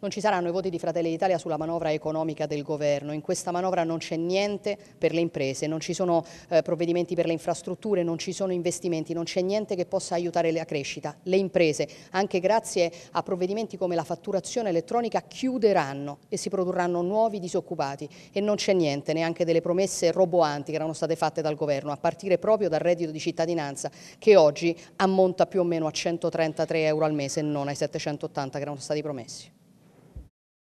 non ci saranno i voti di Fratelli d'Italia sulla manovra economica del governo. In questa manovra non c'è niente per le imprese, non ci sono eh, provvedimenti per le infrastrutture, non ci sono investimenti, non c'è niente che possa aiutare la crescita. Le imprese, anche grazie a provvedimenti come la fatturazione elettronica, chiuderanno e si produrranno nuovi disoccupati e non c'è niente neanche delle promesse roboanti che erano state fatte dal governo, a partire proprio dal reddito di cittadinanza che oggi ammonta più o meno a 133 euro al mese e non ai 780 che erano stati promessi.